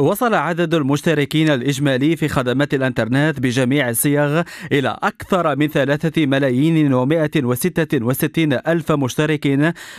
وصل عدد المشتركين الإجمالي في خدمات الإنترنت بجميع الصيغ إلى أكثر من ثلاثة ملايين ومائة وستة وستين ألف مشترك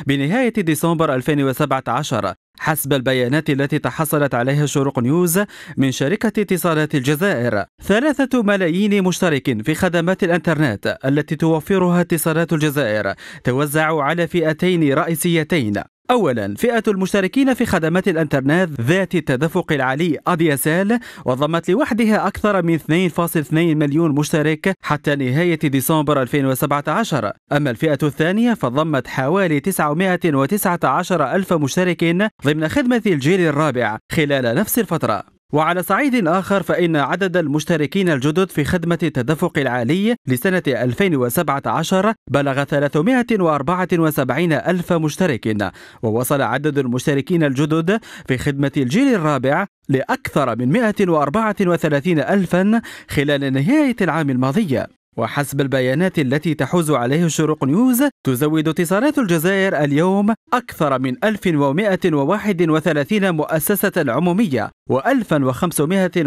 بنهاية ديسمبر 2017 حسب البيانات التي تحصلت عليها شروق نيوز من شركة اتصالات الجزائر ثلاثة ملايين مشترك في خدمات الإنترنت التي توفرها اتصالات الجزائر توزع على فئتين رئيسيتين أولا فئة المشتركين في خدمات الإنترنت ذات التدفق العالي أدياسال وضمت لوحدها أكثر من 2.2 مليون مشترك حتى نهاية ديسمبر 2017 أما الفئة الثانية فضمت حوالي 919 ألف مشترك ضمن خدمة الجيل الرابع خلال نفس الفترة وعلى صعيد آخر فإن عدد المشتركين الجدد في خدمة التدفق العالي لسنة 2017 بلغ 374 ألف مشترك ووصل عدد المشتركين الجدد في خدمة الجيل الرابع لأكثر من 134 ألفا خلال نهاية العام الماضي وحسب البيانات التي تحوز عليه شروق نيوز تزود اتصالات الجزائر اليوم أكثر من 1131 مؤسسة عمومية و1583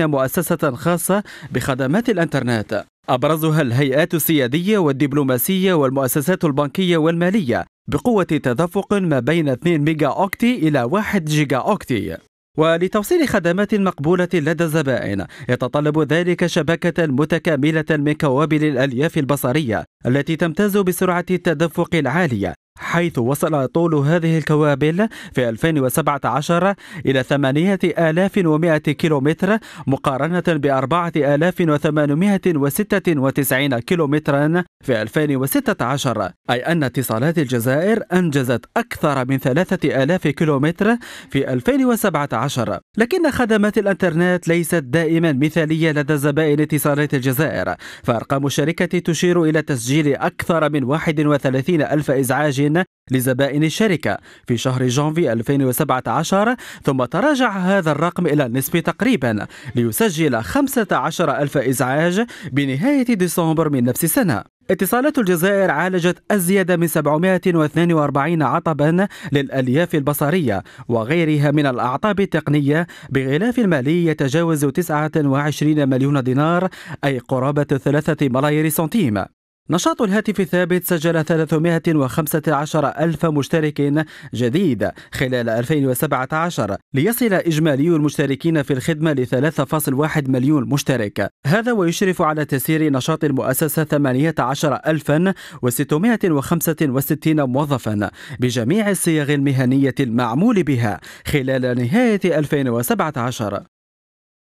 مؤسسة خاصة بخدمات الإنترنت أبرزها الهيئات السيادية والدبلوماسية والمؤسسات البنكية والمالية بقوة تدفق ما بين 2 ميجا أوكتي إلى 1 جيجا أوكتي ولتوصيل خدمات مقبولة لدى الزبائن يتطلب ذلك شبكة متكاملة من كوابل الألياف البصرية التي تمتاز بسرعة التدفق العالية حيث وصل طول هذه الكوابل في 2017 إلى 8100 كيلومتر مقارنة ب 4896 كيلومترا في 2016 أي أن اتصالات الجزائر أنجزت أكثر من 3000 كيلومتر في 2017 لكن خدمات الإنترنت ليست دائما مثالية لدى زبائن اتصالات الجزائر فأرقام الشركة تشير إلى تسجيل أكثر من 31 ألف إزعاج ملايين لزبائن الشركة في شهر جانفي 2017 ثم تراجع هذا الرقم إلى النصف تقريبا ليسجل 15 ألف إزعاج بنهاية ديسمبر من نفس السنة اتصالات الجزائر عالجت أزيد من 742 عطبا للألياف البصرية وغيرها من الأعطاب التقنية بغلاف مالي يتجاوز 29 مليون دينار أي قرابة ثلاثة ملايير سنتيم نشاط الهاتف الثابت سجل 315 ألف مشترك جديد خلال 2017 ليصل إجمالي المشتركين في الخدمة ل 3.1 مليون مشترك هذا ويشرف على تسيير نشاط المؤسسة 18665 موظفا بجميع الصيغ المهنية المعمول بها خلال نهاية 2017